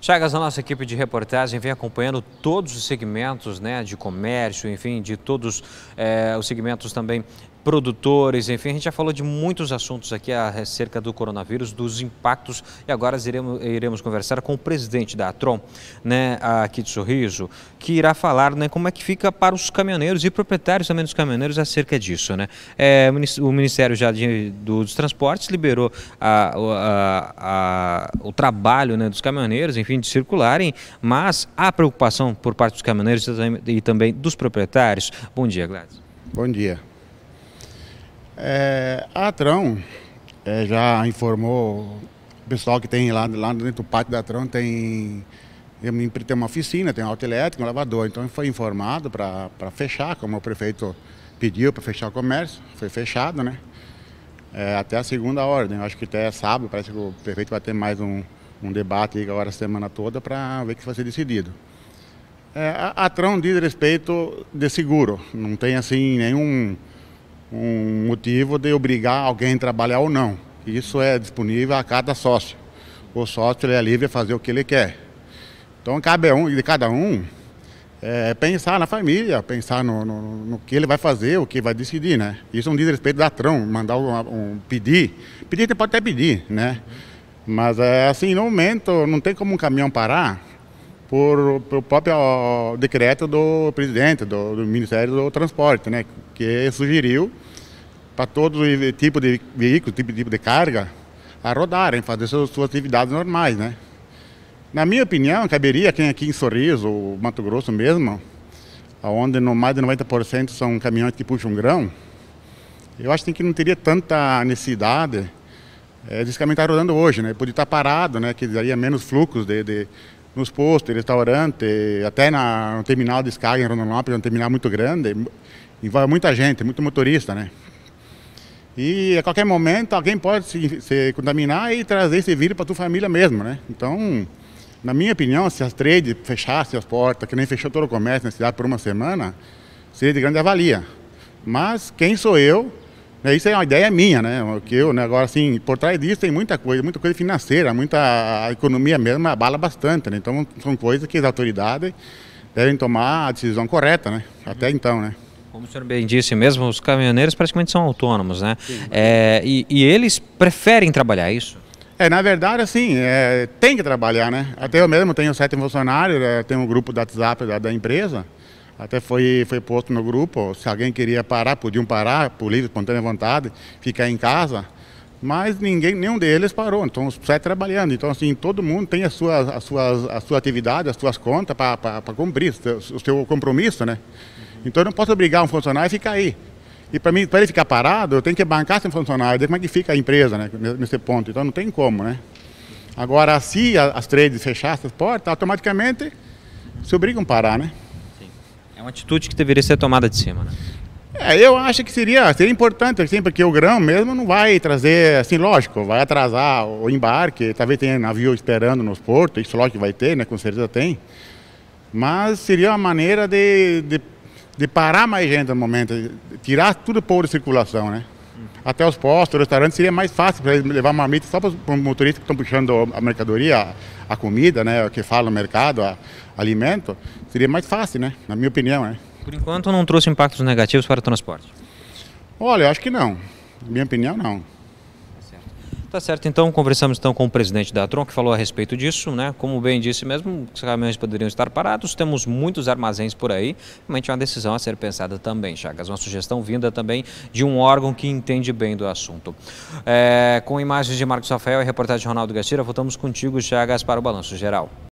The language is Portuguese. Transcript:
Chagas, a nossa equipe de reportagem vem acompanhando todos os segmentos né, de comércio, enfim, de todos é, os segmentos também produtores, enfim, a gente já falou de muitos assuntos aqui acerca do coronavírus, dos impactos e agora iremos, iremos conversar com o presidente da Atron, né, aqui de Sorriso, que irá falar, né, como é que fica para os caminhoneiros e proprietários também dos caminhoneiros acerca disso, né. É, o Ministério já de, dos Transportes liberou a, a, a, o trabalho, né, dos caminhoneiros, enfim, enfim, de circularem, mas há preocupação por parte dos caminhoneiros e também dos proprietários. Bom dia, Gladys. Bom dia. É, a Trão é, já informou o pessoal que tem lá, lá dentro do pátio da Trão tem, tem uma oficina, tem um auto elétrico, um lavador. Então foi informado para fechar, como o prefeito pediu para fechar o comércio, foi fechado, né? É, até a segunda ordem. Acho que até sábado, parece que o prefeito vai ter mais um, um debate agora a semana toda para ver o que vai ser decidido. É, a, a diz respeito de seguro, não tem assim nenhum um motivo de obrigar alguém a trabalhar ou não. Isso é disponível a cada sócio. O sócio é livre a fazer o que ele quer. Então cabe um, de cada um é, pensar na família, pensar no, no, no, que ele vai fazer, o que vai decidir, né? Isso não é diz respeito da tron mandar um, um pedir. Pedir você pode até pedir, né? Uhum. Mas é assim, no momento não tem como um caminhão parar por, por próprio decreto do presidente do, do, Ministério do Transporte, né, que sugeriu para todo tipo de veículo, tipo, tipo de carga, a rodarem, fazer suas, suas atividades normais, né. Na minha opinião, caberia quem aqui em Sorriso, Mato Grosso mesmo, onde no mais de 90% são caminhões que puxam grão, eu acho que não teria tanta necessidade é, diz que a está rodando hoje, né? Podia estar tá parado, né? Que daria menos fluxos de, de nos postos, restaurante, até na, no terminal de descarga em Rondonópolis, é um terminal muito grande, envolve muita gente, muito motorista, né? E a qualquer momento alguém pode se, se contaminar e trazer esse vírus para tua família mesmo, né? Então, na minha opinião, se as trades fechassem as portas, que nem fechou todo o comércio na cidade por uma semana, seria de grande avalia. Mas quem sou eu é, isso é uma ideia minha, né? Que eu, né? Agora, assim, por trás disso tem muita coisa, muita coisa financeira, muita a economia mesmo abala bastante, né? Então são coisas que as autoridades devem tomar a decisão correta, né? Uhum. Até então, né? Como o senhor bem disse mesmo, os caminhoneiros praticamente são autônomos, né? Sim, é, e, e, eles preferem trabalhar é isso? É, na verdade, assim, é, tem que trabalhar, né? Até eu mesmo tenho sete funcionários, é, tenho um grupo do WhatsApp da, da empresa, até foi, foi posto no grupo, se alguém queria parar, podiam parar, por livre, espontânea vontade, ficar em casa. Mas ninguém, nenhum deles parou, então sai trabalhando. Então, assim, todo mundo tem as suas, as suas, a sua atividade, as suas contas para cumprir o seu compromisso, né? Então, eu não posso obrigar um funcionário a ficar aí. E para mim, para ele ficar parado, eu tenho que bancar sem funcionário. Como é que fica a empresa, né? Nesse ponto. Então, não tem como, né? Agora, se as trades fechassem as portas, automaticamente se obrigam a parar, né? É uma atitude que deveria ser tomada de cima, né? É, eu acho que seria, seria importante, assim, porque o grão mesmo não vai trazer, assim, lógico, vai atrasar o embarque, talvez tenha navio esperando nos portos, isso lógico vai ter, né, com certeza tem, mas seria uma maneira de, de, de parar mais gente no momento, tirar tudo o povo de circulação, né até os postos, restaurantes, seria mais fácil para levar levar marmita só para os motoristas que estão puxando a mercadoria, a, comida, né, o que fala no mercado, a, alimento, seria mais fácil, né, na minha opinião. Né. Por enquanto não trouxe impactos negativos para o transporte? Olha, eu acho que não. Na minha opinião, não. Tá certo, então conversamos então com o presidente da Tron, que falou a respeito disso, né? Como bem disse mesmo, os caminhões poderiam estar parados, temos muitos armazéns por aí, realmente é uma decisão a ser pensada também, Chagas. Uma sugestão vinda também de um órgão que entende bem do assunto. É, com imagens de Marcos Rafael e reportagem de Ronaldo Gastira, voltamos contigo, Chagas, para o Balanço Geral.